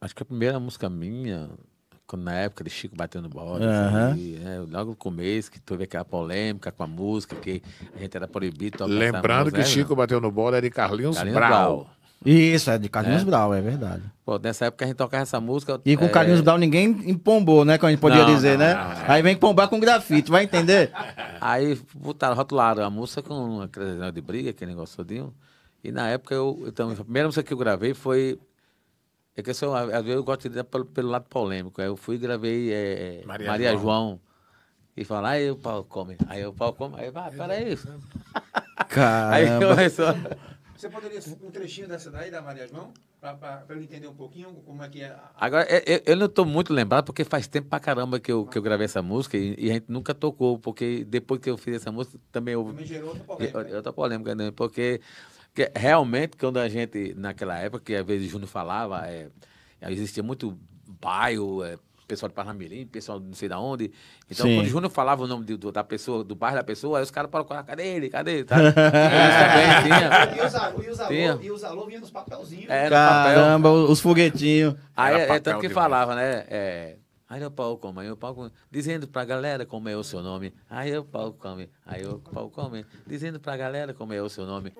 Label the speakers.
Speaker 1: Acho que a primeira música minha, quando, na época de Chico batendo bola, uhum. né? logo no começo, que teve aquela polêmica com a música, que a gente era proibido tocar Lembrando que né, Chico não. bateu no bola era é de Carlinhos, Carlinhos Brau. Brau. Isso, é de Carlinhos é? Brau, é verdade. Pô, nessa época a gente tocava essa música. E com é... Carlinhos Brau ninguém empombou, né? Que a gente podia não, dizer, não, né? Não, é. Aí vem pombar com grafite, vai entender? Aí botaram, rotularam a música com uma de briga, aquele negócio todinho. E na época eu, então, a primeira música que eu gravei foi é que eu, às vezes eu gosto de ir pelo, pelo lado polêmico. eu fui e gravei é, Maria, Maria João. João. E falar aí o pau come. Aí o pau come. Aí, vai peraí. Caramba. Aí começou. Você poderia um trechinho dessa daí, da Maria João? Para eu entender um pouquinho como é que é. A... Agora, eu, é, é, eu não estou muito lembrado, porque faz tempo pra caramba que eu, que eu gravei essa música e, e, a gente nunca tocou, porque depois que eu fiz essa música também houve. Também gerou outra polêmica. Outra polêmica, né? Porque porque realmente, quando a gente, naquela época, que às vezes o Júnior falava, é, existia muito bairro, é, pessoal de Parnamirim, pessoal de não sei de onde. Então, Sim. quando o Júnior falava o nome de, do, da pessoa, do bairro da pessoa, aí os caras procuravam, ah, cadê ele? Cadê ele? Tá? e os alô, e os alô, vinham nos papelzinhos. É, Caramba, papel. os foguetinhos. Aí é, tanto que falava, né? É, Aí Aeropau come, aeropau come. Dizendo para a galera como é o seu nome. Aí aí come, palco come. Dizendo para a galera como é o seu nome.